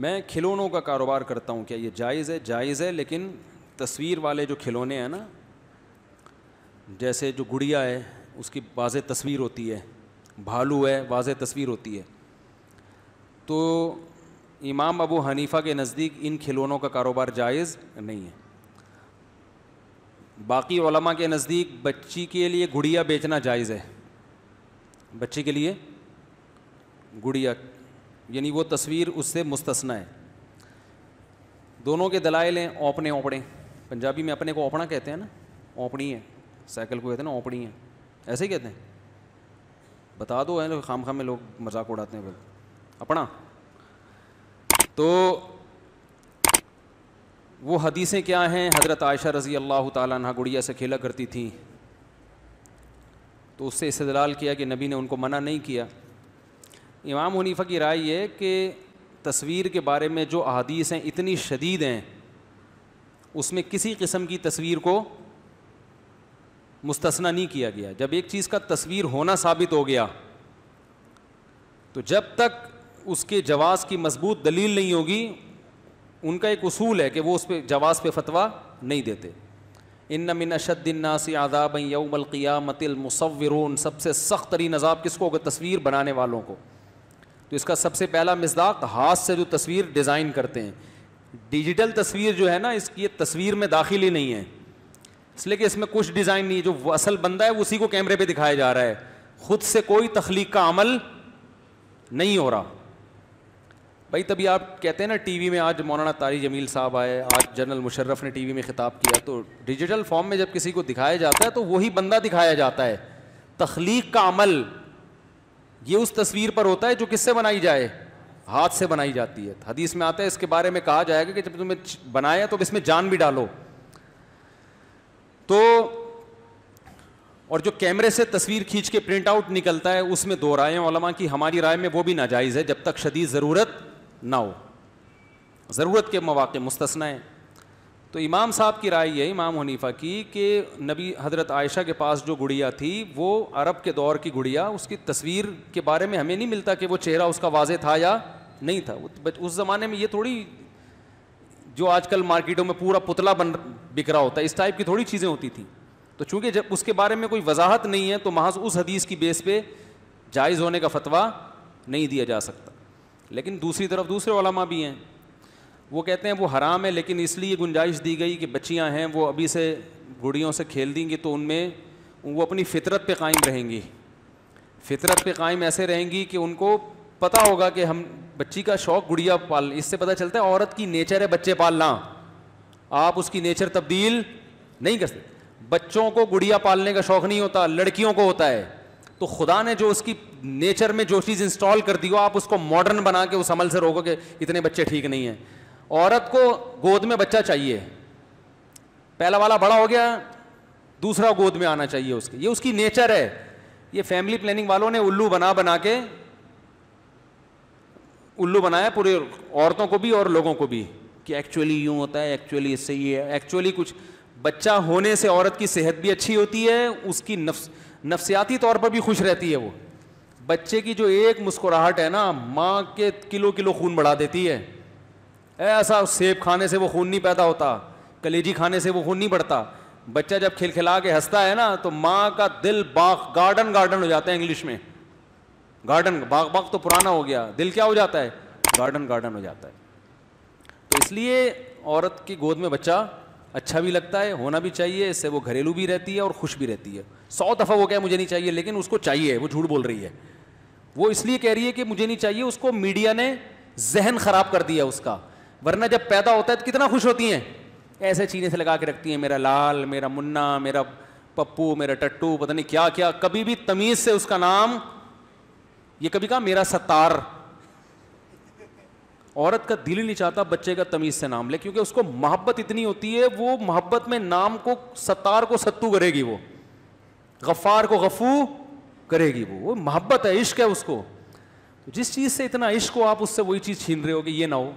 मैं खिलौनों का कारोबार करता हूँ क्या ये जायज़ है जायज़ है लेकिन तस्वीर वाले जो खिलौने हैं ना जैसे जो गुड़िया है उसकी वाज तस्वीर होती है भालू है वाज तस्वीर होती है तो इमाम अबू हनीफ़ा के नज़दीक इन खिलौनों का कारोबार जायज़ नहीं है बाकी ओलमा के नज़दीक बच्ची के लिए गुड़िया बेचना जायज़ है बच्ची के लिए गुड़िया यानी वो तस्वीर उससे मुस्तना है दोनों के दलाइल हैं ओपने ओपड़े पंजाबी में अपने को ओपना कहते हैं ना ओपड़ी है साइकिल को कहते हैं ना ओपड़ी है ऐसे ही कहते हैं बता दो है तो खाम खाम में लोग मजाक उड़ाते हैं फिर अपना तो वो हदीसें क्या हैं हज़रत आयशा रज़ी अल्लाह तह गुड़िया से खेला करती थी तो उससे इस्तलाल किया कि नबी ने उनको मना नहीं किया इमाम हनीफा की राय ये कि तस्वीर के बारे में जो अदीस हैं इतनी शदीद हैं उसमें किसी किस्म की तस्वीर को मुस्तना नहीं किया गया जब एक चीज़ का तस्वीर होना साबित हो गया तो जब तक उसके जवाज़ की मजबूत दलील नहीं होगी उनका एक असूल है कि वो उस पर जवाज़ पर फतवा नहीं देते इन मिन अशदन्नासी आदाब यौमल मतिल मुसवरून सबसे सख्त तरीन अजाब किसको होगा तस्वीर बनाने वालों को तो इसका सबसे पहला मजदाक हाथ से जो तस्वीर डिज़ाइन करते हैं डिजिटल तस्वीर जो है ना इसकी ये तस्वीर में दाखिल ही नहीं है इसलिए कि इसमें कुछ डिज़ाइन नहीं है जो असल बंदा है उसी को कैमरे पे दिखाया जा रहा है ख़ुद से कोई तख्लीक का अमल नहीं हो रहा भाई तभी आप कहते हैं ना टीवी में आज मौलाना तारी जमील साहब आए आज जनरल मुशर्रफ ने टीवी में खिताब किया तो डिजिटल फॉर्म में जब किसी को दिखाया जाता है तो वही बंदा दिखाया जाता है तख्लीक का अमल ये उस तस्वीर पर होता है जो किससे बनाई जाए हाथ से बनाई जाती है हदीस में आता है इसके बारे में कहा जाएगा कि जब तुम्हें बनाया तो इसमें जान भी डालो तो और जो कैमरे से तस्वीर खींच के प्रिंट आउट निकलता है उसमें दो राय ओलमा की हमारी राय में वो भी नाजायज़ है जब तक शदीद ज़रूरत ना हो ज़रूरत के मौाक़े मुस्तना है तो इमाम साहब की राय यह इमाम हनीफा की कि नबी हज़रत आयशा के पास जो गुड़िया थी वो अरब के दौर की गुड़िया उसकी तस्वीर के बारे में हमें नहीं मिलता कि वो चेहरा उसका वाज था या नहीं था उस ज़माने में ये थोड़ी जो आजकल मार्केटों में पूरा पुतला बन बिक रहा होता है इस टाइप की थोड़ी चीज़ें होती थी तो चूंकि जब उसके बारे में कोई वजाहत नहीं है तो महज उस हदीस की बेस पे जायज़ होने का फतवा नहीं दिया जा सकता लेकिन दूसरी तरफ दूसरे वालमा भी हैं वो कहते हैं वो हराम है लेकिन इसलिए गुंजाइश दी गई कि बच्चियाँ हैं वो अभी से गुड़ियों से खेल देंगी तो उनमें वो अपनी फितरत पे कायम रहेंगी फितरत पे कायम ऐसे रहेंगी कि उनको पता होगा कि हम बच्ची का शौक़ गुड़िया पाल इससे पता चलता है औरत की नेचर है बच्चे पालना आप उसकी नेचर तब्दील नहीं कर सकते बच्चों को गुड़िया पालने का शौक़ नहीं होता लड़कियों को होता है तो खुदा ने जो उसकी नेचर में जो चीज़ इंस्टॉल कर दी हो आप उसको मॉडर्न बना के उस अमल से रोको कि इतने बच्चे ठीक नहीं हैं औरत को गोद में बच्चा चाहिए पहला वाला बड़ा हो गया दूसरा गोद में आना चाहिए उसके ये उसकी नेचर है ये फैमिली प्लानिंग वालों ने उल्लू बना बना के उल्लू बनाया पूरे औरतों को भी और लोगों को भी कि एक्चुअली यूँ होता है एक्चुअली इससे ये एक्चुअली कुछ बच्चा होने से औरत की सेहत भी अच्छी होती है उसकी नफ्स नफ्सियाती तौर पर भी खुश रहती है वो बच्चे की जो एक मुस्कुराहट है ना माँ के किलो किलो खून बढ़ा देती है ऐसा सेब खाने से वो खून नहीं पैदा होता कलेजी खाने से वो खून नहीं बढ़ता बच्चा जब खिल खिला के हंसता है ना तो माँ का दिल बाग गार्डन गार्डन हो जाता है इंग्लिश में गार्डन बाग बाग तो पुराना हो गया दिल क्या हो जाता है गार्डन गार्डन हो जाता है तो इसलिए औरत की गोद में बच्चा अच्छा भी लगता है होना भी चाहिए इससे वो घरेलू भी रहती है और खुश भी रहती है सौ दफ़ा वो क्या मुझे नहीं चाहिए लेकिन उसको चाहिए वो झूठ बोल रही है वो इसलिए कह रही है कि मुझे नहीं चाहिए उसको मीडिया ने जहन ख़राब कर दिया उसका वरना जब पैदा होता है तो कितना खुश होती हैं ऐसे चीने से लगा के रखती हैं मेरा लाल मेरा मुन्ना मेरा पप्पू मेरा टट्टू पता नहीं क्या क्या कभी भी तमीज़ से उसका नाम ये कभी कहा मेरा सतार औरत का दिल ही नहीं चाहता बच्चे का तमीज़ से नाम ले क्योंकि उसको मोहब्बत इतनी होती है वो मोहब्बत में नाम को सतार को सत्तू करेगी वो गफ़ार को गफू करेगी वो वो मोहब्बत है इश्क है उसको तो जिस चीज़ से इतना इश्क हो आप उससे वही चीज़ छीन रहे हो कि ये ना हो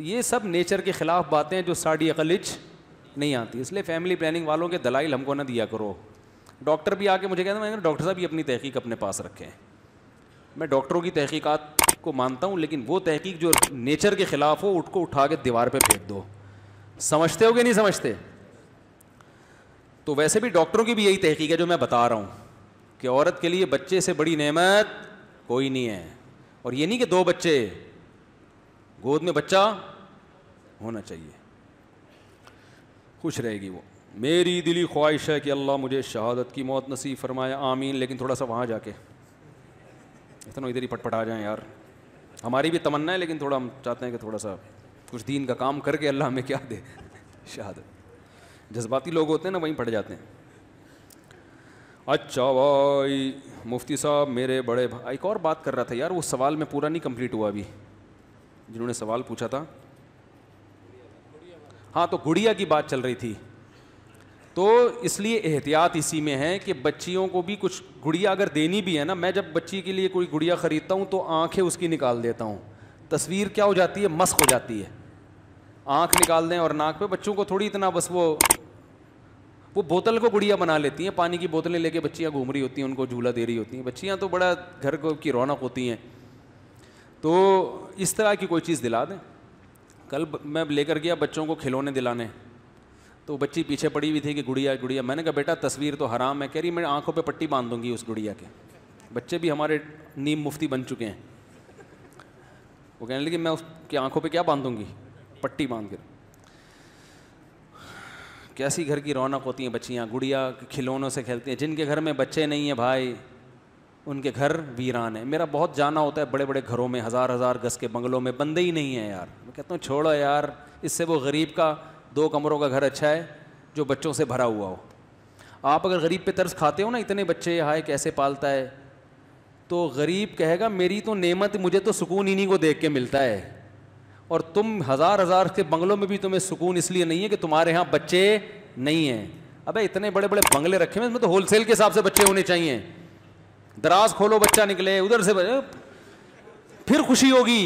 तो ये सब नेचर के ख़िलाफ़ बातें जो साड़ी अकलिज नहीं आती इसलिए फैमिली प्लानिंग वालों के दलाइल हमको ना दिया करो डॉक्टर भी आके मुझे कहना हैं डॉक्टर साहब ये अपनी तहकीक अपने पास रखें मैं डॉक्टरों की तहकीकत को मानता हूँ लेकिन वो तहकीक जो नेचर के ख़िलाफ़ हो उठ को उठा के दीवार पर फेंक दो समझते हो कि नहीं समझते तो वैसे भी डॉक्टरों की भी यही तहकीक है जो मैं बता रहा हूँ कि औरत के लिए बच्चे से बड़ी नेमत कोई नहीं है और ये नहीं कि दो बच्चे गोद में बच्चा होना चाहिए खुश रहेगी वो मेरी दिली ख्वाहिश है कि अल्लाह मुझे शहादत की मौत नसीब फरमाया आमीन लेकिन थोड़ा सा वहाँ जाके इतना इधर ही पटपट आ जाए यार हमारी भी तमन्ना है लेकिन थोड़ा हम चाहते हैं कि थोड़ा सा कुछ दीन का काम करके अल्लाह हमें क्या दे शहादत जज्बाती लोग होते हैं ना वहीं पट जाते हैं अच्छा भाई मुफ्ती साहब मेरे बड़े भाई एक और बात कर रहा था यार वो सवाल में पूरा नहीं कंप्लीट हुआ अभी जिन्होंने सवाल पूछा था हाँ तो गुड़िया की बात चल रही थी तो इसलिए एहतियात इसी में है कि बच्चियों को भी कुछ गुड़िया अगर देनी भी है ना मैं जब बच्ची के लिए कोई गुड़िया ख़रीदता हूँ तो आंखें उसकी निकाल देता हूँ तस्वीर क्या हो जाती है मस्क हो जाती है आंख निकाल दें और नाक पे बच्चों को थोड़ी इतना बस वो वो बोतल को गुड़िया बना लेती हैं पानी की बोतलें लेके बच्चियाँ घूम रही होती हैं उनको झूला दे रही होती हैं बच्चियाँ तो बड़ा घर की रौनक होती हैं तो इस तरह की कोई चीज़ दिला दें कल मैं लेकर गया बच्चों को खिलौने दिलाने तो बच्ची पीछे पड़ी हुई थी कि गुड़िया गुड़िया मैंने कहा बेटा तस्वीर तो हराम है कह रही मैं आंखों पे पट्टी बांध दूंगी उस गुड़िया के बच्चे भी हमारे नीम मुफ्ती बन चुके हैं वो कहने लगे मैं उसकी आंखों पे क्या बांधूंगी पट्टी बांध कर कैसी घर की रौनक होती है बच्चियाँ गुड़िया खिलौनों से खेलती हैं जिनके घर में बच्चे नहीं हैं भाई उनके घर वीरान है मेरा बहुत जाना होता है बड़े बड़े घरों में हज़ार हज़ार गज़ के बंगलों में बंदे ही नहीं हैं यार मैं कहता हूँ छोड़ो यार इससे वो गरीब का दो कमरों का घर अच्छा है जो बच्चों से भरा हुआ हो आप अगर गरीब पे तर्स खाते हो ना इतने बच्चे हाय कैसे पालता है तो गरीब कहेगा मेरी तो नेमत मुझे तो सुकून इन्हीं को देख के मिलता है और तुम हज़ार हज़ार के बंगलों में भी तुम्हें सुकून इसलिए नहीं है कि तुम्हारे यहाँ बच्चे नहीं हैं अबे इतने बड़े बड़े बंगले रखे हुए इसमें तो होलसेल के हिसाब से बच्चे होने चाहिए दराज खोलो बच्चा निकले उधर से फिर खुशी होगी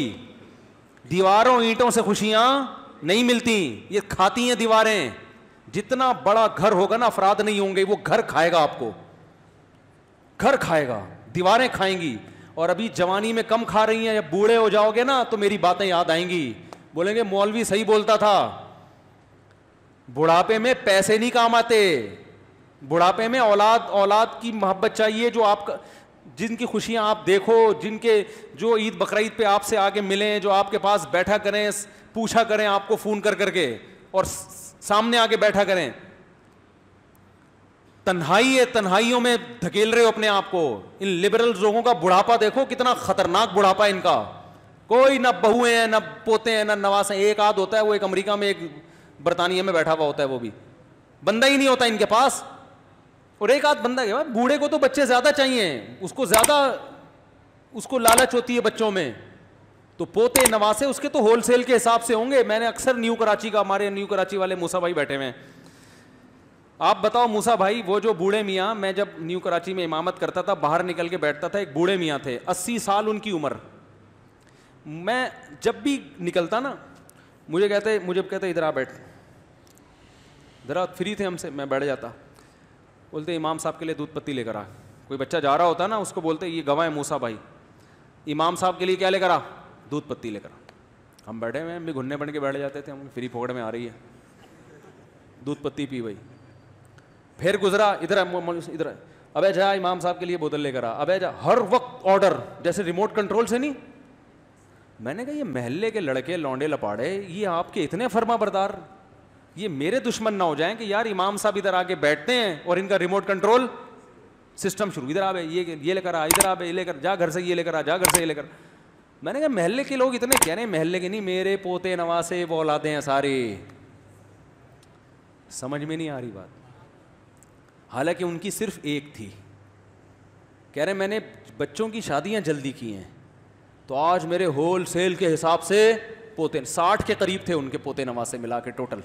दीवारों ईंटों से खुशियां नहीं मिलती ये खाती हैं दीवारें जितना बड़ा घर होगा ना अफराध नहीं होंगे वो घर खाएगा आपको घर खाएगा दीवारें खाएंगी और अभी जवानी में कम खा रही हैं जब बूढ़े हो जाओगे ना तो मेरी बातें याद आएंगी बोलेंगे मौलवी सही बोलता था बुढ़ापे में पैसे नहीं काम आते बुढ़ापे में औलाद औलाद की मोहब्बत चाहिए जो आपका जिनकी खुशियाँ आप देखो जिनके जो ईद बकरीद पे आपसे आगे मिलें जो आपके पास बैठा करें पूछा करें आपको फ़ोन कर करके और सामने आके बैठा करें तन्हाई है तन्हाइयों में धकेल रहे हो अपने आप को इन लिबरल लोगों का बुढ़ापा देखो कितना खतरनाक बुढ़ापा है इनका कोई ना बहुएं हैं ना पोते हैं ना नवास हैं एक आध होता है वो एक अमेरिका में एक बरतानिया में बैठा हुआ होता है वो भी बंदा ही नहीं होता इनके पास और एक आध बंदा क्या बूढ़े को तो बच्चे ज़्यादा चाहिए उसको ज़्यादा उसको लालच होती है बच्चों में तो पोते नवासे उसके तो होलसेल के हिसाब से होंगे मैंने अक्सर न्यू कराची का हमारे न्यू कराची वाले मूसा भाई बैठे हुए हैं आप बताओ मूसा भाई वो जो बूढ़े मियाँ मैं जब न्यू कराची में इमामत करता था बाहर निकल के बैठता था एक बूढ़े मियाँ थे अस्सी साल उनकी उम्र मैं जब भी निकलता ना मुझे कहते मुझे कहते इधर आ बैठ ज़रा फ्री थे हमसे मैं बैठ जाता बोलते इमाम साहब के लिए दूध पत्ती लेकर आ कोई बच्चा जा रहा होता ना उसको बोलते ये है मूसा भाई इमाम साहब के लिए क्या लेकर आ दूध पत्ती लेकर आ हम बैठे हुए हम भी घुन्ने बन के बैठ जाते थे हम फ्री फोकड़ में आ रही है दूध पत्ती पी भाई फिर गुजरा इधर इधर अबे जा इमाम साहब के लिए बोतल लेकर आ अबे जा हर वक्त ऑर्डर जैसे रिमोट कंट्रोल से नहीं मैंने कहा ये महल्ले के लड़के लौंडे लपाड़े ये आपके इतने फर्मा बरदार ये मेरे दुश्मन ना हो जाएं कि यार इमाम साहब इधर आके बैठते हैं और इनका रिमोट कंट्रोल सिस्टम शुरू इधर आ ये ये लेकर आ इधर आ ये लेकर जा घर से ये लेकर आ जा घर से ये लेकर मैंने कहा महल्ले के लोग इतने कह रहे हैं महल्ले के नहीं मेरे पोते नवासे वो औलादे हैं सारे समझ में नहीं आ रही बात हालांकि उनकी सिर्फ एक थी कह रहे मैंने बच्चों की शादियां जल्दी की हैं तो आज मेरे होल सेल के हिसाब से पोते साठ के करीब थे उनके पोते नवासे मिला के टोटल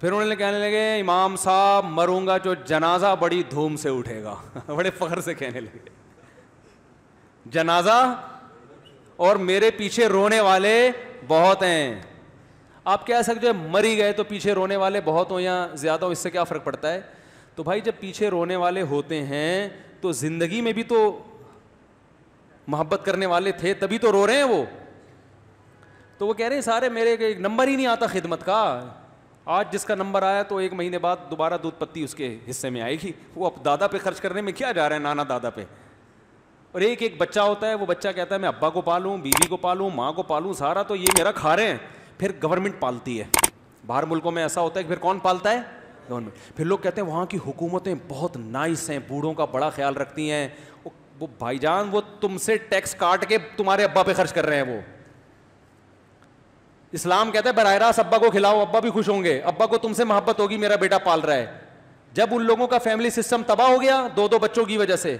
फिर उन्होंने कहने लगे इमाम साहब मरूंगा जो जनाजा बड़ी धूम से उठेगा बड़े फख्र से कहने लगे जनाजा और मेरे पीछे रोने वाले बहुत हैं आप कह सकते हो मरी गए तो पीछे रोने वाले बहुत हो या ज़्यादा हो इससे क्या फ़र्क पड़ता है तो भाई जब पीछे रोने वाले होते हैं तो ज़िंदगी में भी तो मोहब्बत करने वाले थे तभी तो रो रहे हैं वो तो वो कह रहे हैं सारे मेरे एक नंबर ही नहीं आता खिदमत का आज जिसका नंबर आया तो एक महीने बाद दोबारा दूध पत्ती उसके हिस्से में आएगी वो अब दादा पे खर्च करने में क्या जा रहा है नाना दादा पे और एक एक बच्चा होता है वो बच्चा कहता है मैं अब्बा को पालूँ बीवी को पालूँ माँ को पालूँ सारा तो ये मेरा खा रहे हैं फिर गवर्नमेंट पालती है बाहर मुल्कों में ऐसा होता है कि फिर कौन पालता है गवर्नमेंट फिर लोग कहते हैं वहाँ की हुकूमतें बहुत नाइस हैं बूढ़ों का बड़ा ख्याल रखती हैं वो भाईजान वो तुमसे टैक्स काट के तुम्हारे अब्बा पे खर्च कर रहे हैं वो इस्लाम कहते हैं बरह रास्त अब्बा को खिलाओ अब्बा भी खुश होंगे अब्बा को तुमसे मोहब्बत होगी मेरा बेटा पाल रहा है जब उन लोगों का फैमिली सिस्टम तबाह हो गया दो दो बच्चों की वजह से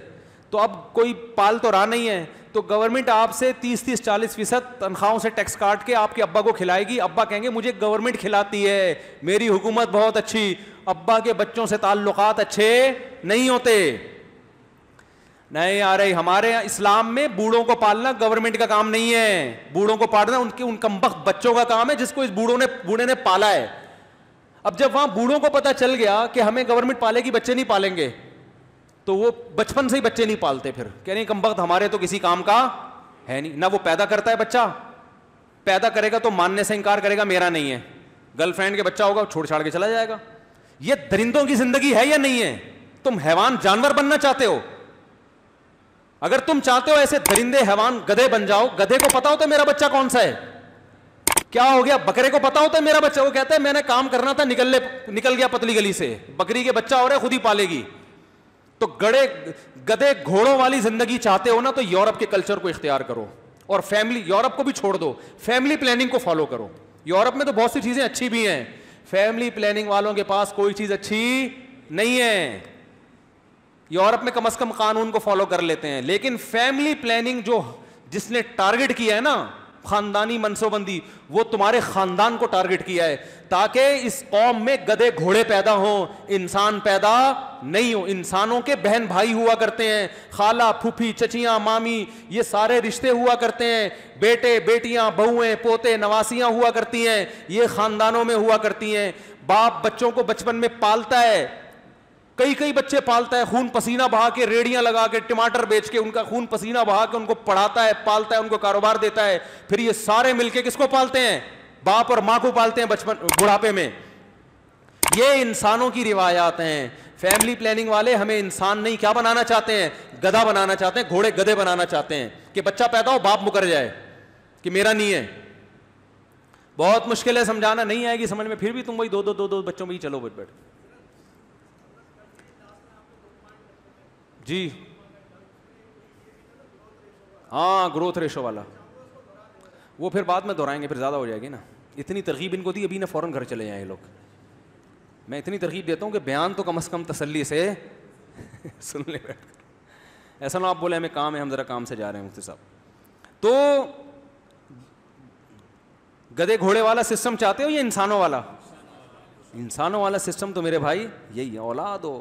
तो अब कोई पाल तो रहा नहीं है तो गवर्नमेंट आपसे तीस तीस चालीस फीसद तनख्वाहों से टैक्स काट के आपके अब्बा को खिलाएगी अब्बा कहेंगे मुझे गवर्नमेंट खिलाती है मेरी हुकूमत बहुत अच्छी अब्बा के बच्चों से ताल्लुकात अच्छे नहीं होते नहीं आ रही हमारे इस्लाम में बूढ़ों को पालना गवर्नमेंट का काम नहीं है बूढ़ों को पालना उनके उन कम बच्चों का काम है जिसको इस बूढ़ों ने बूढ़े ने पाला है अब जब वहां बूढ़ों को पता चल गया कि हमें गवर्नमेंट पालेगी बच्चे नहीं पालेंगे तो वो बचपन से ही बच्चे नहीं पालते फिर कह रहे कम वक्त हमारे तो किसी काम का है नहीं ना वो पैदा करता है बच्चा पैदा करेगा तो मानने से इनकार करेगा मेरा नहीं है गर्लफ्रेंड के बच्चा होगा छोड़ छाड़ के चला जाएगा ये दरिंदों की जिंदगी है या नहीं है तुम हैवान जानवर बनना चाहते हो अगर तुम चाहते हो ऐसे दरिंदे हैवान गधे बन जाओ गधे को पता होता तो है मेरा बच्चा कौन सा है क्या हो गया बकरे को पता होता तो है मेरा बच्चा वो कहता है मैंने काम करना था निकल ले निकल गया पतली गली से बकरी के बच्चा हो रहा है खुद ही पालेगी तो गड़े गधे घोड़ों वाली जिंदगी चाहते हो ना तो यूरोप के कल्चर को इख्तियार करो और फैमिली यूरोप को भी छोड़ दो फैमिली प्लानिंग को फॉलो करो यूरोप में तो बहुत सी चीजें अच्छी भी हैं फैमिली प्लानिंग वालों के पास कोई चीज अच्छी नहीं है यूरोप में कम अज कम कानून को फॉलो कर लेते हैं लेकिन फैमिली प्लानिंग जो जिसने टारगेट किया है ना खानदानी मनसोबंदी वो तुम्हारे खानदान को टारगेट किया है ताकि इस कौम में गधे घोड़े पैदा हों इंसान पैदा नहीं हो इंसानों के बहन भाई हुआ करते हैं खाला फूफी चचिया मामी ये सारे रिश्ते हुआ करते हैं बेटे बेटियां बहुएं पोते नवासियां हुआ करती हैं ये खानदानों में हुआ करती हैं बाप बच्चों को बचपन में पालता है कई कई बच्चे पालता है खून पसीना बहा के रेड़ियां लगा के टमाटर बेच के उनका खून पसीना बहा के उनको पढ़ाता है पालता है उनको कारोबार देता है फिर ये सारे मिलके किसको पालते हैं बाप और माँ को पालते हैं बचपन बुढ़ापे में ये इंसानों की रिवायात हैं फैमिली प्लानिंग वाले हमें इंसान नहीं क्या बनाना चाहते हैं गधा बनाना चाहते हैं घोड़े गधे बनाना चाहते हैं कि बच्चा पैदा हो बाप मुकर जाए कि मेरा नहीं है बहुत मुश्किल है समझाना नहीं आएगी समझ में फिर भी तुम वही दो दो दो दो बच्चों में ही चलो बैठ बैठ जी हाँ ग्रोथ रेशो वाला वो फिर बाद में दोहराएंगे फिर ज़्यादा हो जाएगी ना इतनी तरकीब इनको दी अभी ना फ़ौरन घर चले जाएँ लोग मैं इतनी तरकीब देता हूँ कि बयान तो कम अज़ कम तसली से सुन ले ऐसा ना आप बोले हमें काम है हम ज़रा काम से जा रहे हैं मुफ्ती साहब तो गधे घोड़े वाला सिस्टम चाहते हो या इंसानों वाला इंसानों वाला सिस्टम तो मेरे भाई यही है औलाद हो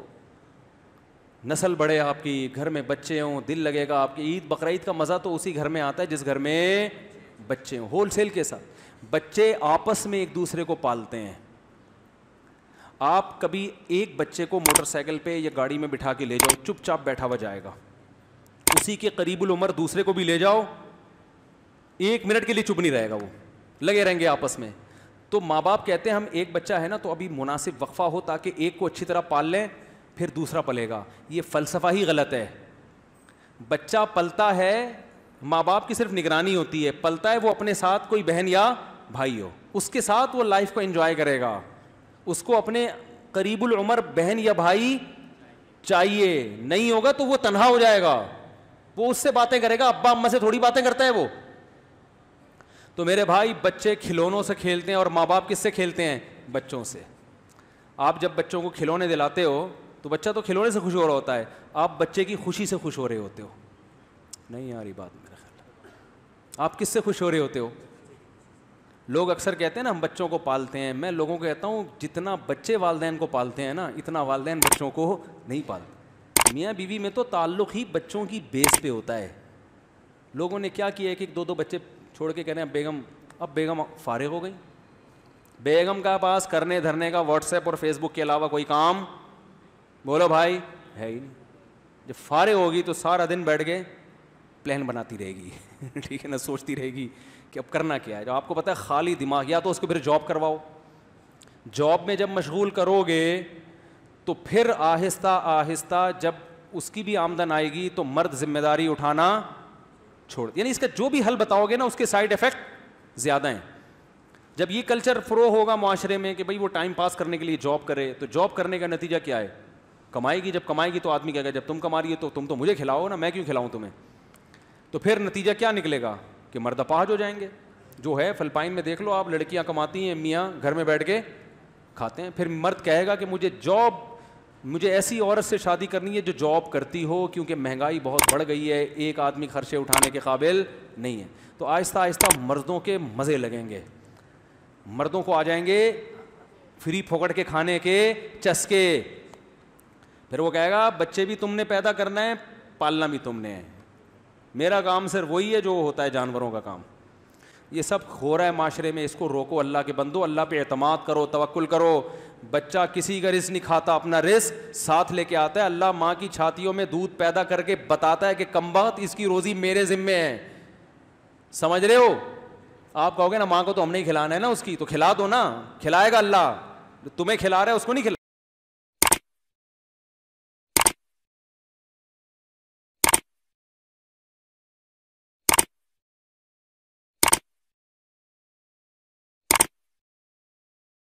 नस्ल बढ़े आपकी घर में बच्चे हों दिल लगेगा आपकी ईद बकर का मज़ा तो उसी घर में आता है जिस घर में बच्चे हों होल सेल के साथ बच्चे आपस में एक दूसरे को पालते हैं आप कभी एक बच्चे को मोटरसाइकिल पे या गाड़ी में बिठा के ले जाओ चुपचाप बैठा हुआ जाएगा उसी के करीब उम्र दूसरे को भी ले जाओ एक मिनट के लिए चुप नहीं रहेगा वो लगे रहेंगे आपस में तो माँ बाप कहते हैं हम एक बच्चा है ना तो अभी मुनासिब वक्फा हो ताकि एक को अच्छी तरह पाल लें फिर दूसरा पलेगा ये फ़लसफ़ा ही गलत है बच्चा पलता है माँ बाप की सिर्फ निगरानी होती है पलता है वो अपने साथ कोई बहन या भाई हो उसके साथ वो लाइफ को एंजॉय करेगा उसको अपने करीबुल उमर बहन या भाई चाहिए नहीं होगा तो वो तनहा हो जाएगा वो उससे बातें करेगा अब्बा अम्मा से थोड़ी बातें करता है वो तो मेरे भाई बच्चे खिलौनों से खेलते हैं और माँ बाप किससे खेलते हैं बच्चों से आप जब बच्चों को खिलौने दिलाते हो तो बच्चा तो खिलौने से खुश हो रहा होता है आप बच्चे की खुशी से खुश हो रहे होते हो नहीं यार बात मेरा ख्याल आप किस से खुश हो रहे होते हो लोग अक्सर कहते हैं ना हम बच्चों को पालते हैं मैं लोगों को कहता हूँ जितना बच्चे वालदेन को पालते हैं ना इतना वालदेन बच्चों को नहीं पालते मियाँ बीवी में तो ताल्लुक़ ही बच्चों की बेस पे होता है लोगों ने क्या किया कि एक दो दो बच्चे छोड़ के कह रहे हैं बेगम अब बेगम फारिग हो गई बेगम का पास करने धरने का व्हाट्सएप और फेसबुक के अलावा कोई काम बोलो भाई है ही नहीं जब फारे होगी तो सारा दिन बैठ के प्लान बनाती रहेगी ठीक है ना सोचती रहेगी कि अब करना क्या है जब आपको पता है खाली दिमाग या तो उसको फिर जॉब करवाओ जॉब में जब मशगूल करोगे तो फिर आहिस्ता आहिस्ता जब उसकी भी आमदन आएगी तो मर्द जिम्मेदारी उठाना छोड़ यानी इसका जो भी हल बताओगे ना उसके साइड इफ़ेक्ट ज़्यादा हैं जब ये कल्चर फ्रो होगा माशरे में कि भाई वो टाइम पास करने के लिए जॉब करे तो जॉब करने का नतीजा क्या है कमाएगी जब कमाएगी तो आदमी कहेगा जब तुम कमा रही हो तो तुम तो मुझे खिलाओ ना मैं क्यों खिलाऊं तुम्हें तो फिर नतीजा क्या निकलेगा कि मर्द मर्दापाज हो जाएंगे जो है फलपाइन में देख लो आप लड़कियां कमाती हैं मियाँ घर में बैठ के खाते हैं फिर मर्द कहेगा कि मुझे जॉब मुझे ऐसी औरत से शादी करनी है जो जॉब करती हो क्योंकि महंगाई बहुत बढ़ गई है एक आदमी खर्चे उठाने के काबिल नहीं है तो आहिस्ता आहिस्ता मर्दों के मज़े लगेंगे मर्दों को आ जाएंगे फ्री फोकट के खाने के चस्के फिर वो कहेगा बच्चे भी तुमने पैदा करना है पालना भी तुमने है मेरा काम सिर्फ वही है जो होता है जानवरों का काम ये सब हो रहा है माशरे में इसको रोको अल्लाह के बंदो अल्लाह पे अतमाद करो तवक्ल करो बच्चा किसी का रिज नहीं खाता अपना रिस्क साथ लेके आता है अल्लाह माँ की छातियों में दूध पैदा करके बताता है कि कम बात इसकी रोज़ी मेरे ज़िम्मे है समझ रहे हो आप कहोगे ना माँ को तो हमने ही खिलाना है ना उसकी तो खिला दो ना खिलाएगा अल्लाह तुम्हें खिला रहा है उसको नहीं खिला